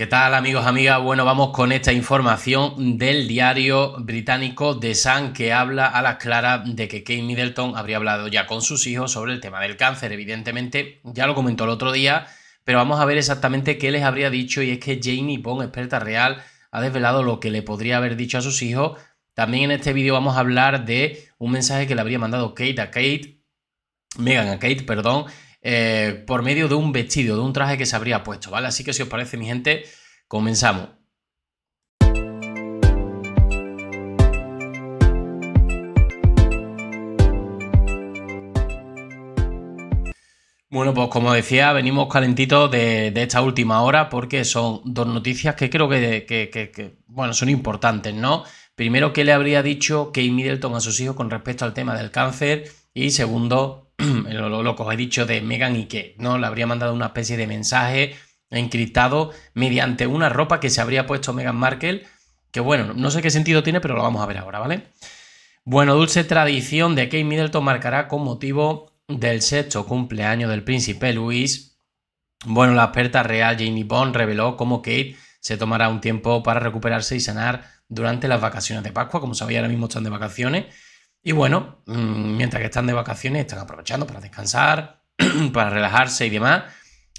¿Qué tal amigos, amigas? Bueno, vamos con esta información del diario británico The Sun que habla a las claras de que Kate Middleton habría hablado ya con sus hijos sobre el tema del cáncer. Evidentemente, ya lo comentó el otro día, pero vamos a ver exactamente qué les habría dicho y es que Jamie Bond, experta real, ha desvelado lo que le podría haber dicho a sus hijos. También en este vídeo vamos a hablar de un mensaje que le habría mandado Kate a Kate, Megan a Kate, perdón, eh, por medio de un vestido, de un traje que se habría puesto, ¿vale? Así que si os parece, mi gente, comenzamos. Bueno, pues como decía, venimos calentitos de, esta última hora porque son dos noticias que creo que, bueno, son importantes, ¿no? Primero, ¿qué le habría dicho Kate Middleton a sus hijos con respecto al tema del cáncer? Y segundo, lo, loco que os he dicho de Megan y Kate, ¿no? Le habría mandado una especie de mensaje encriptado mediante una ropa que se habría puesto Megan Markle, que bueno, no sé qué sentido tiene, pero lo vamos a ver ahora, ¿vale? Bueno, dulce tradición de Kate Middleton marcará con motivo del sexto cumpleaños del príncipe Luis. Bueno, la experta real Jamie Bond reveló cómo Kate se tomará un tiempo para recuperarse y sanar durante las vacaciones de Pascua, como sabéis ahora mismo están de vacaciones. Y bueno, mm, mientras que están de vacaciones, están aprovechando para descansar, para relajarse y demás.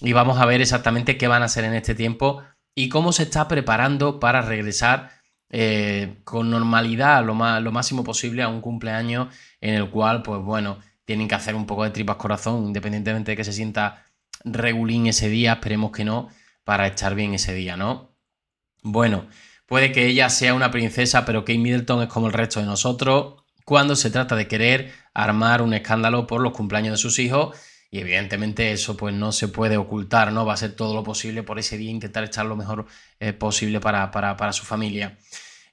Y vamos a ver exactamente qué van a hacer en este tiempo y cómo se está preparando para regresar eh, con normalidad, lo, más, lo máximo posible, a un cumpleaños en el cual, pues bueno, tienen que hacer un poco de tripas corazón, independientemente de que se sienta regulín ese día, esperemos que no, para estar bien ese día, ¿no? Bueno, puede que ella sea una princesa, pero Kate Middleton es como el resto de nosotros, cuando se trata de querer armar un escándalo por los cumpleaños de sus hijos y evidentemente eso pues no se puede ocultar, ¿no? Va a ser todo lo posible por ese día, intentar estar lo mejor eh, posible para, para, para, su familia.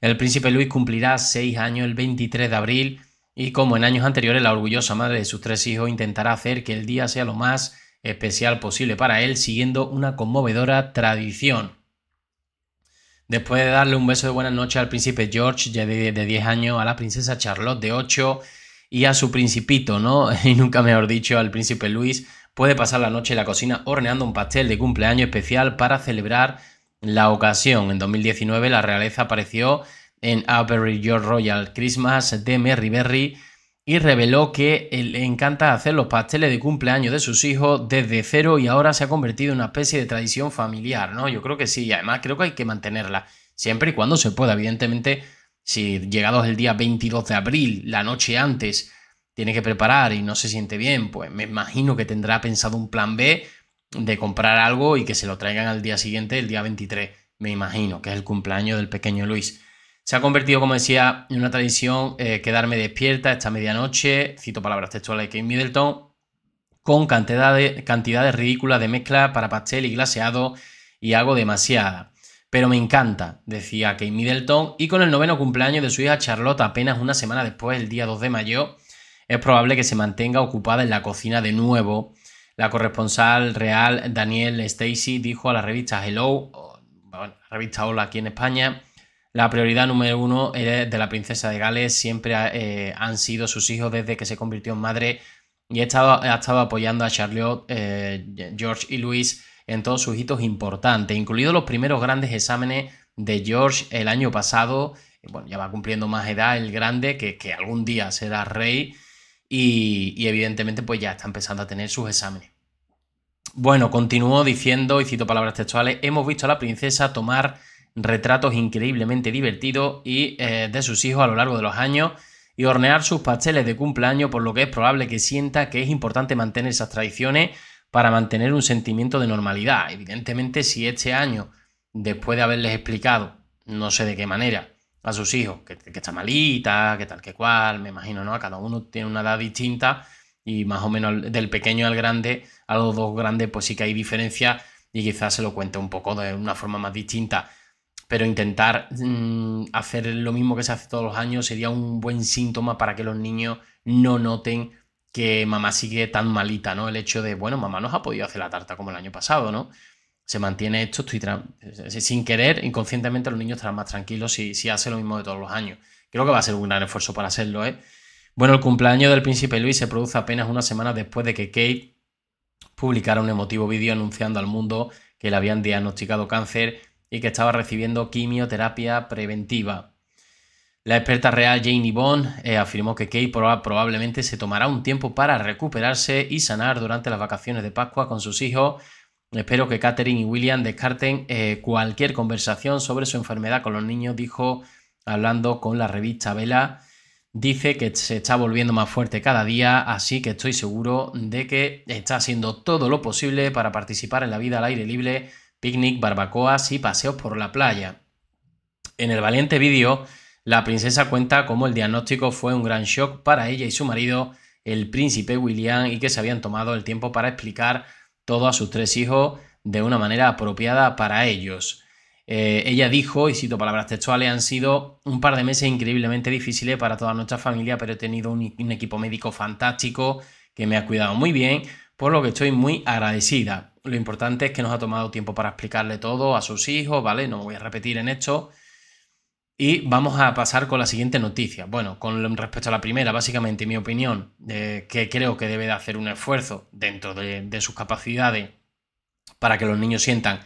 El príncipe Luis cumplirá seis años el 23 de abril y como en años anteriores la orgullosa madre de sus tres hijos intentará hacer que el día sea lo más especial posible para él siguiendo una conmovedora tradición. Después de darle un beso de buenas noches al príncipe George, ya de, 10 años, a la princesa Charlotte, de 8, y a su principito, ¿no? Y nunca mejor dicho, al príncipe Luis, puede pasar la noche en la cocina horneando un pastel de cumpleaños especial para celebrar la ocasión. En 2019 la realeza apareció en Avery Your Royal Christmas de Merry Berry y reveló que le encanta hacer los pasteles de cumpleaños de sus hijos desde cero y ahora se ha convertido en una especie de tradición familiar, ¿no? Yo creo que sí, además creo que hay que mantenerla siempre y cuando se pueda, evidentemente, si llegados el día 22 de abril, la noche antes, tiene que preparar y no se siente bien, pues me imagino que tendrá pensado un plan B de comprar algo y que se lo traigan al día siguiente, el día 23, me imagino, que es el cumpleaños del pequeño Luis. Se ha convertido, como decía, en una tradición eh, quedarme despierta esta medianoche, cito palabras textuales de Kate Middleton, con cantidades, ridículas de mezcla para pastel y glaseado y hago demasiada. Pero me encanta, decía Kate Middleton, y con el noveno cumpleaños de su hija Charlotte apenas una semana después, el día 2 de mayo, es probable que se mantenga ocupada en la cocina de nuevo. La corresponsal real Daniel Stacy dijo a la revista Hello, bueno, revista Hola aquí en España, la prioridad número uno de la princesa de Gales siempre eh, han sido sus hijos desde que se convirtió en madre y ha estado, ha estado apoyando a Charlotte, eh, George y Luis en todos sus hitos importantes, incluidos los primeros grandes exámenes de George el año pasado. Bueno, ya va cumpliendo más edad el grande, que, algún día será rey y, evidentemente pues ya está empezando a tener sus exámenes. Bueno, continuó diciendo, y cito palabras textuales, hemos visto a la princesa tomar retratos increíblemente divertidos y eh, de sus hijos a lo largo de los años y hornear sus pasteles de cumpleaños, por lo que es probable que sienta que es importante mantener esas tradiciones para mantener un sentimiento de normalidad. Evidentemente, si este año, después de haberles explicado, no sé de qué manera, a sus hijos, que, está malita, que tal, que cual, me imagino, ¿no? A Cada uno tiene una edad distinta y más o menos del pequeño al grande, a los dos grandes, pues sí que hay diferencia y quizás se lo cuente un poco de una forma más distinta pero intentar mm, hacer lo mismo que se hace todos los años sería un buen síntoma para que los niños no noten que mamá sigue tan malita, ¿no? El hecho de, bueno, mamá nos ha podido hacer la tarta como el año pasado, ¿no? Se mantiene esto, estoy eh, sin querer, inconscientemente los niños estarán más tranquilos si, si hace lo mismo de todos los años. Creo que va a ser un gran esfuerzo para hacerlo, ¿eh? Bueno, el cumpleaños del príncipe Luis se produce apenas una semana después de que Kate publicara un emotivo vídeo anunciando al mundo que le habían diagnosticado cáncer y que estaba recibiendo quimioterapia preventiva. La experta real Janie Bond eh, afirmó que Kate probablemente se tomará un tiempo para recuperarse y sanar durante las vacaciones de Pascua con sus hijos. Espero que Catherine y William descarten eh, cualquier conversación sobre su enfermedad con los niños, dijo hablando con la revista Vela. Dice que se está volviendo más fuerte cada día, así que estoy seguro de que está haciendo todo lo posible para participar en la vida al aire libre picnic, barbacoas y paseos por la playa. En el valiente vídeo, la princesa cuenta cómo el diagnóstico fue un gran shock para ella y su marido, el príncipe William, y que se habían tomado el tiempo para explicar todo a sus tres hijos de una manera apropiada para ellos. Eh, ella dijo, y cito palabras textuales, han sido un par de meses increíblemente difíciles para toda nuestra familia, pero he tenido un equipo médico fantástico que me ha cuidado muy bien, por lo que estoy muy agradecida. Lo importante es que nos ha tomado tiempo para explicarle todo a sus hijos, ¿vale? No voy a repetir en esto. Y vamos a pasar con la siguiente noticia. Bueno, con respecto a la primera, básicamente mi opinión, que creo que debe de hacer un esfuerzo dentro de, sus capacidades para que los niños sientan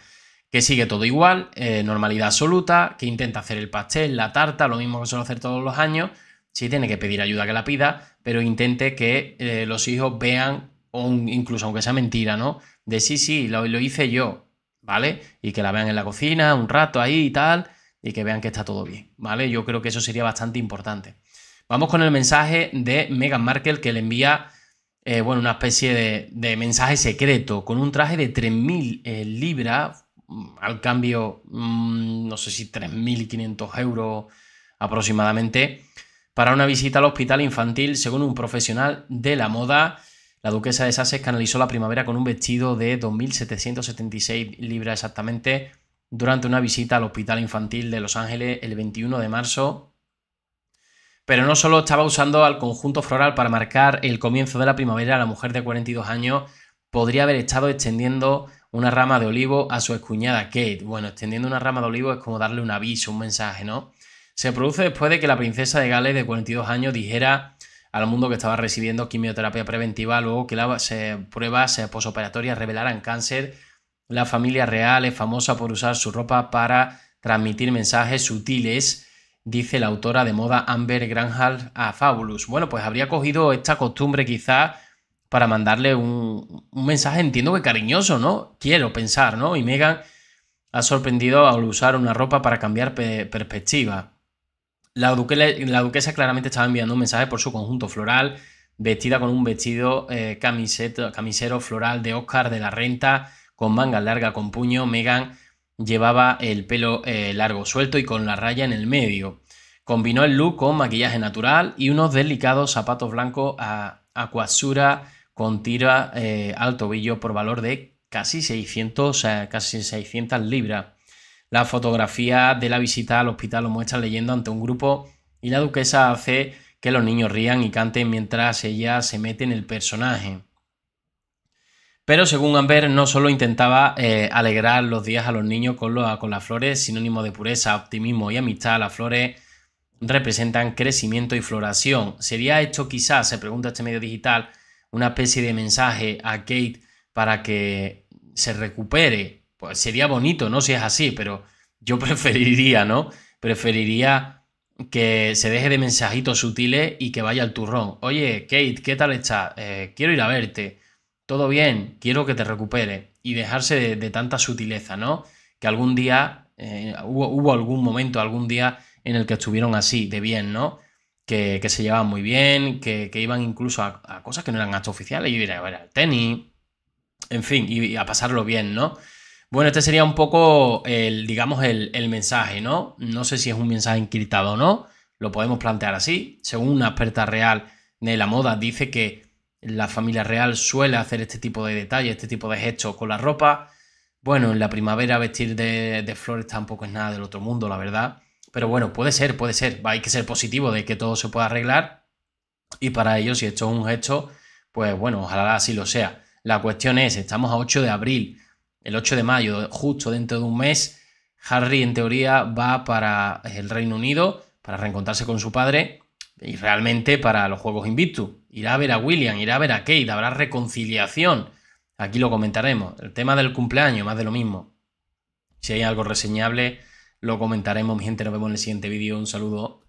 que sigue todo igual, eh, normalidad absoluta, que intenta hacer el pastel, la tarta, lo mismo que suele hacer todos los años. Si sí, tiene que pedir ayuda, que la pida, pero intente que eh, los hijos vean, incluso aunque sea mentira, ¿no? de sí, sí, lo, hice yo, ¿vale? Y que la vean en la cocina un rato ahí y tal, y que vean que está todo bien, ¿vale? Yo creo que eso sería bastante importante. Vamos con el mensaje de Meghan Markle que le envía, eh, bueno, una especie de, mensaje secreto con un traje de 3.000 eh, libras, mm, al cambio, mm, no sé si 3.500 euros aproximadamente, para una visita al hospital infantil según un profesional de la moda. La duquesa de Sussex canalizó la primavera con un vestido de 2.776 libras exactamente durante una visita al Hospital Infantil de Los Ángeles el 21 de marzo. Pero no solo estaba usando al conjunto floral para marcar el comienzo de la primavera, la mujer de 42 años podría haber estado extendiendo una rama de olivo a su escuñada Kate. Bueno, extendiendo una rama de olivo es como darle un aviso, un mensaje, ¿no? Se produce después de que la princesa de Gales de 42 años dijera al mundo que estaba recibiendo quimioterapia preventiva luego que las pruebas eh, posoperatorias revelaran cáncer. La familia real es famosa por usar su ropa para transmitir mensajes sutiles, dice la autora de moda Amber Granhall a Fabulous. Bueno, pues habría cogido esta costumbre quizá para mandarle un, un mensaje, entiendo que cariñoso, ¿no? Quiero pensar, ¿no? Y Megan ha sorprendido al usar una ropa para cambiar perspectiva. La, duquesa claramente estaba enviando un mensaje por su conjunto floral, vestida con un vestido eh, camiseta, camisero floral de Oscar de la Renta, con manga larga con puño. Megan llevaba el pelo eh, largo suelto y con la raya en el medio. Combinó el look con maquillaje natural y unos delicados zapatos blancos a, con tira eh, al tobillo por valor de casi 600, casi 600 libras. La fotografía de la visita al hospital lo muestra leyendo ante un grupo y la duquesa hace que los niños rían y canten mientras ella se mete en el personaje. Pero según Amber, no solo intentaba eh, alegrar los días a los niños con, con las flores, sinónimo de pureza, optimismo y amistad, las flores representan crecimiento y floración. ¿Sería hecho quizás, se pregunta este medio digital, una especie de mensaje a Kate para que se recupere pues sería bonito, ¿no? Si es así, pero yo preferiría, ¿no? Preferiría que se deje de mensajitos sutiles y que vaya al turrón. Oye, Kate, ¿qué tal estás? Eh, quiero ir a verte. Todo bien, quiero que te recupere. Y dejarse de, tanta sutileza, ¿no? Que algún día, eh, hubo, algún momento, algún día en el que estuvieron así, de bien, ¿no? Que, se llevaban muy bien, que, iban incluso a, cosas que no eran hasta oficiales, y iban a ver al tenis, en fin, y a pasarlo bien, ¿no? Bueno, este sería un poco el, digamos, el, mensaje, ¿no? No sé si es un mensaje encriptado o no, lo podemos plantear así. Según una experta real de la moda, dice que la familia real suele hacer este tipo de detalles, este tipo de gestos con la ropa. Bueno, en la primavera vestir de, de flores tampoco es nada del otro mundo, la verdad. Pero bueno, puede ser, puede ser. Hay que ser positivo de que todo se pueda arreglar. Y para ello, si esto es un gesto, pues bueno, ojalá así lo sea. La cuestión es, estamos a 8 de abril el 8 de mayo, justo dentro de un mes, Harry en teoría va para el Reino Unido para reencontrarse con su padre y realmente para los Juegos Invictus. Irá a ver a William, irá a ver a Kate, habrá reconciliación. Aquí lo comentaremos. El tema del cumpleaños, más de lo mismo. Si hay algo reseñable, lo comentaremos. Mi gente, nos vemos en el siguiente vídeo. Un saludo.